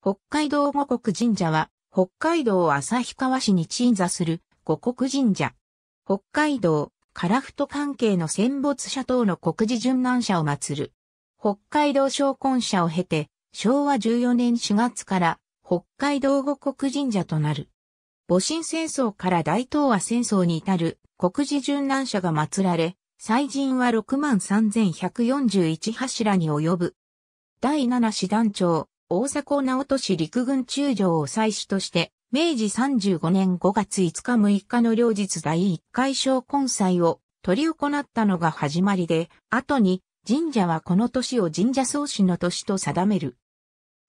北海道五国神社は、北海道旭川市に鎮座する五国神社。北海道、樺太関係の戦没者等の国事殉難者を祀る。北海道昇魂者を経て、昭和14年4月から北海道五国神社となる。戊辰戦争から大東亜戦争に至る国事殉難者が祀られ、祭神は63,141柱に及ぶ。第七師団長、大迫直都市陸軍中将を祭祀として、明治35年5月5日6日の両日第1回小根祭を取り行ったのが始まりで、後に神社はこの年を神社創始の年と定める。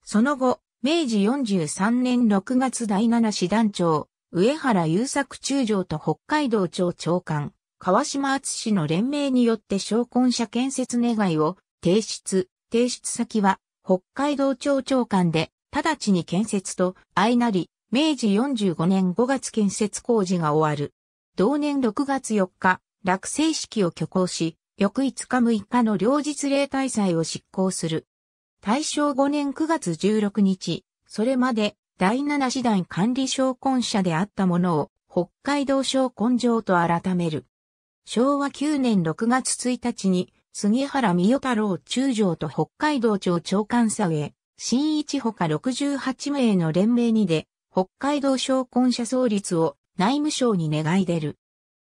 その後、明治43年6月第7師団長、上原優作中将と北海道庁長官、川島厚氏の連名によって昇魂者建設願いを提出、提出先は北海道庁長官で、直ちに建設と相なり、明治45年5月建設工事が終わる。同年6月4日、落成式を挙行し、翌5日6日の両日例大祭を執行する。大正5年9月16日、それまで第7師団管理商根者であったものを北海道商根場と改める。昭和9年6月1日に杉原美代太郎中将と北海道庁長官佐上、新一ほか68名の連盟にで、北海道商婚者創立を内務省に願い出る。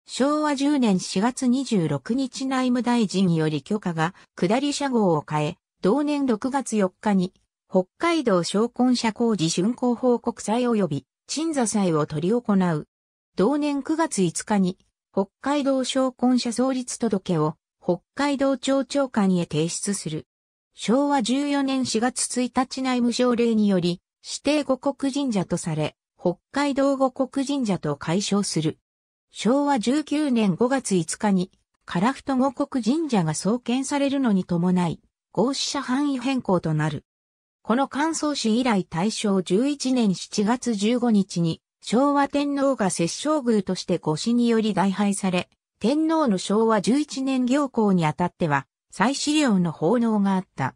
昭和10年4月26日内務大臣より許可が下り車号を変え、同年6月4日に北海道商婚者工事竣工報告祭及び鎮座祭を取り行う。同年9月5日に北海道商婚者創立届を北海道庁長官へ提出する。昭和14年4月1日内務省令により、指定五国神社とされ、北海道五国神社と解消する。昭和19年5月5日に、フ太五国神社が創建されるのに伴い、合祀者範囲変更となる。この乾燥市以来大正11年7月15日に、昭和天皇が摂政宮として御祀により大敗され、天皇の昭和11年行幸にあたっては、祭祀料の奉納があった。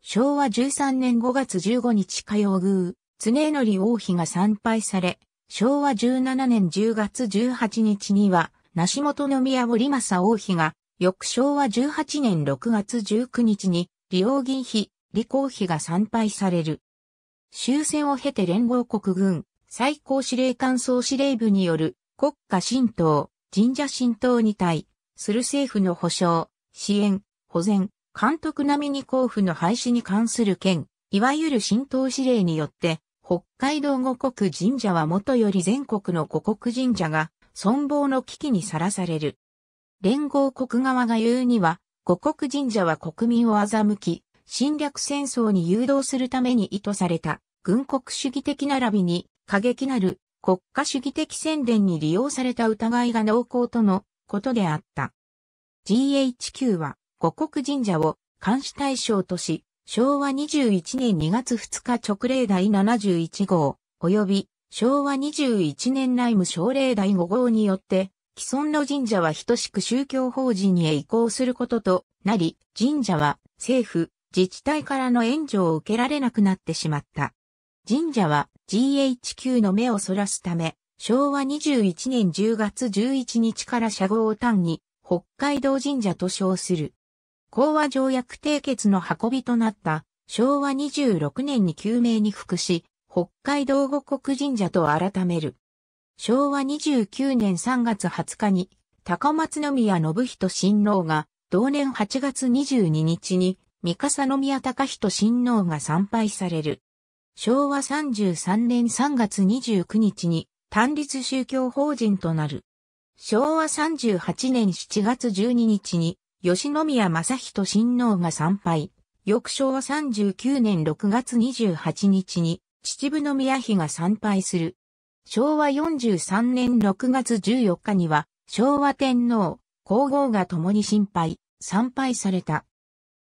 昭和13年5月15日火曜宮、常則王妃が参拝され、昭和17年10月18日には、梨本宮織政王妃が、翌昭和18年6月19日に、利用銀妃、李口妃が参拝される。終戦を経て連合国軍、最高司令官総司令部による国家神道、神社神道に対する政府の保障、支援、保全、監督並みに交付の廃止に関する件、いわゆる神道指令によって、北海道五国神社はもとより全国の五国神社が存亡の危機にさらされる。連合国側が言うには、五国神社は国民を欺き、侵略戦争に誘導するために意図された、軍国主義的並びに過激なる国家主義的宣伝に利用された疑いが濃厚とのことであった。GHQ は五国神社を監視対象とし、昭和21年2月2日直令第71号、及び昭和21年内務省令第5号によって、既存の神社は等しく宗教法人へ移行することとなり、神社は政府、自治体からの援助を受けられなくなってしまった。神社は GHQ の目をそらすため、昭和21年10月11日から社号を単に北海道神社と称する。講和条約締結の運びとなった昭和26年に旧名に服し、北海道五国神社と改める。昭和29年3月20日に高松宮信人親王が同年8月22日に三笠宮隆人親王が参拝される。昭和33年3月29日に単立宗教法人となる。昭和38年7月12日に吉宮正人親王が参拝。翌昭和39年6月28日に秩父宮妃が参拝する。昭和43年6月14日には昭和天皇、皇后が共に心配、参拝された。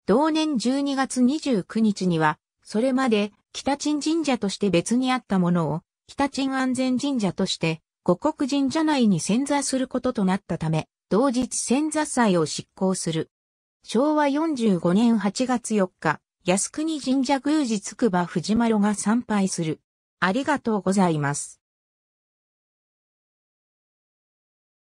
同年12月29日には、それまで北鎮神社として別にあったものを、北鎮安全神社として、五国神社内に潜座することとなったため、同日潜座祭を執行する。昭和45年8月4日、靖国神社宮司筑波藤丸が参拝する。ありがとうございます。